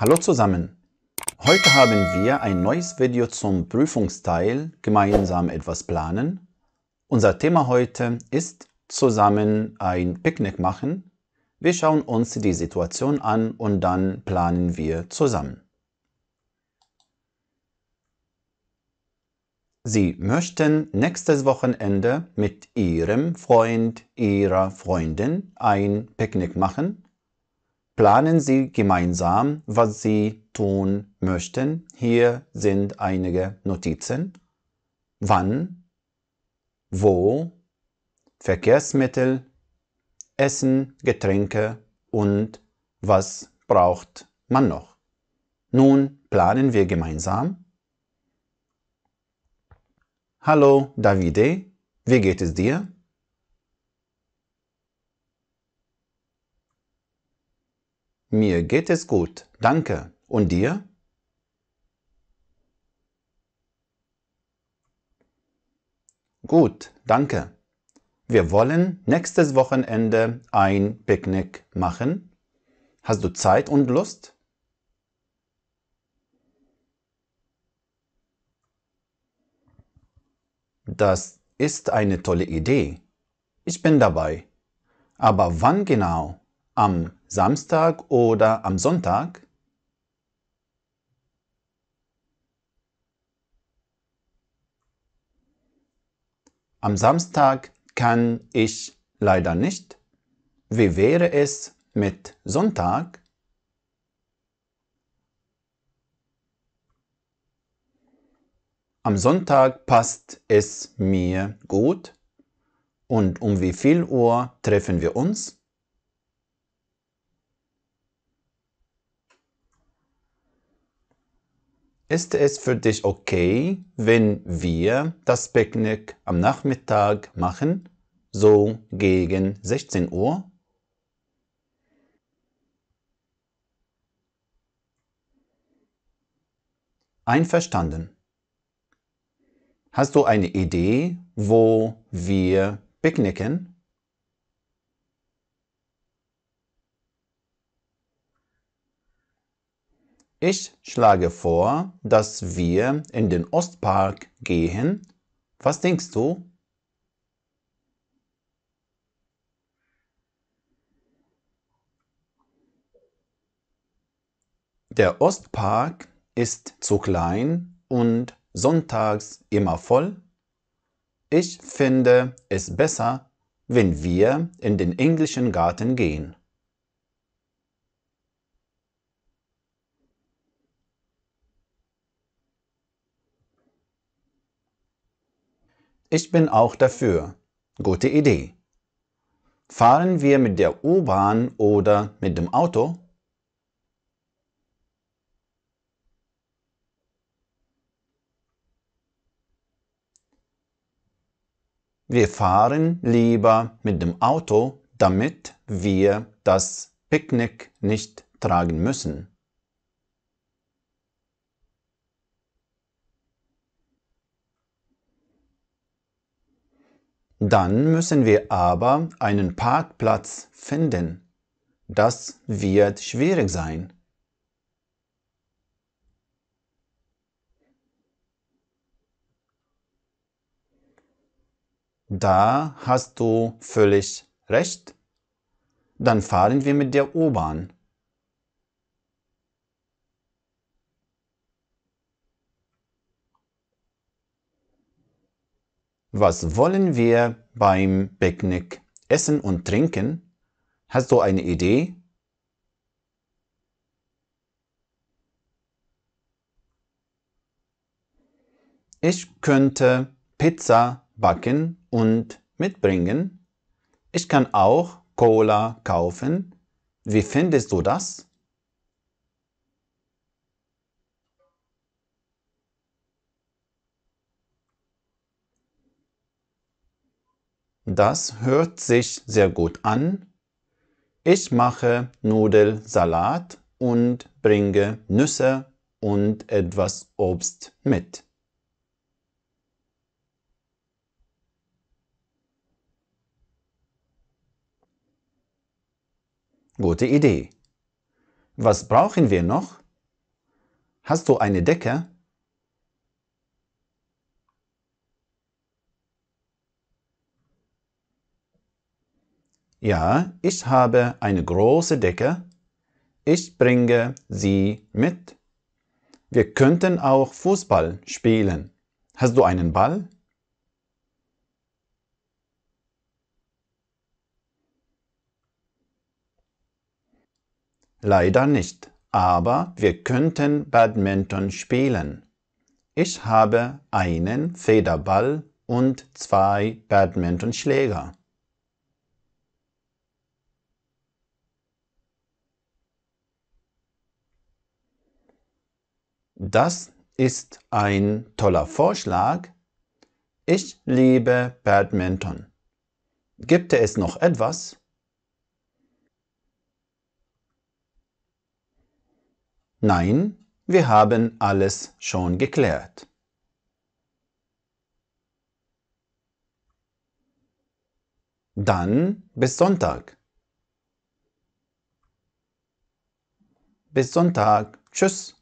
Hallo zusammen! Heute haben wir ein neues Video zum Prüfungsteil gemeinsam etwas planen. Unser Thema heute ist zusammen ein Picknick machen. Wir schauen uns die Situation an und dann planen wir zusammen. Sie möchten nächstes Wochenende mit Ihrem Freund, Ihrer Freundin ein Picknick machen Planen Sie gemeinsam, was Sie tun möchten. Hier sind einige Notizen. Wann, wo, Verkehrsmittel, Essen, Getränke und was braucht man noch. Nun planen wir gemeinsam. Hallo Davide, wie geht es dir? Mir geht es gut, danke. Und dir? Gut, danke. Wir wollen nächstes Wochenende ein Picknick machen. Hast du Zeit und Lust? Das ist eine tolle Idee. Ich bin dabei. Aber wann genau? Am Samstag oder am Sonntag? Am Samstag kann ich leider nicht. Wie wäre es mit Sonntag? Am Sonntag passt es mir gut. Und um wie viel Uhr treffen wir uns? Ist es für dich okay, wenn wir das Picknick am Nachmittag machen, so gegen 16 Uhr? Einverstanden. Hast du eine Idee, wo wir picknicken? Ich schlage vor, dass wir in den Ostpark gehen. Was denkst du? Der Ostpark ist zu klein und sonntags immer voll. Ich finde es besser, wenn wir in den englischen Garten gehen. Ich bin auch dafür. Gute Idee. Fahren wir mit der U-Bahn oder mit dem Auto? Wir fahren lieber mit dem Auto, damit wir das Picknick nicht tragen müssen. Dann müssen wir aber einen Parkplatz finden. Das wird schwierig sein. Da hast du völlig recht. Dann fahren wir mit der U-Bahn. Was wollen wir beim Picknick essen und trinken? Hast du eine Idee? Ich könnte Pizza backen und mitbringen. Ich kann auch Cola kaufen. Wie findest du das? Das hört sich sehr gut an. Ich mache Nudelsalat und bringe Nüsse und etwas Obst mit. Gute Idee. Was brauchen wir noch? Hast du eine Decke? Ja, ich habe eine große Decke. Ich bringe sie mit. Wir könnten auch Fußball spielen. Hast du einen Ball? Leider nicht, aber wir könnten Badminton spielen. Ich habe einen Federball und zwei Badmintonschläger. Das ist ein toller Vorschlag. Ich liebe Badminton. Gibt es noch etwas? Nein, wir haben alles schon geklärt. Dann bis Sonntag. Bis Sonntag. Tschüss.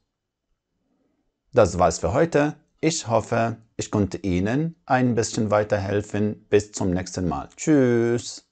Das war's für heute. Ich hoffe, ich konnte Ihnen ein bisschen weiterhelfen. Bis zum nächsten Mal. Tschüss.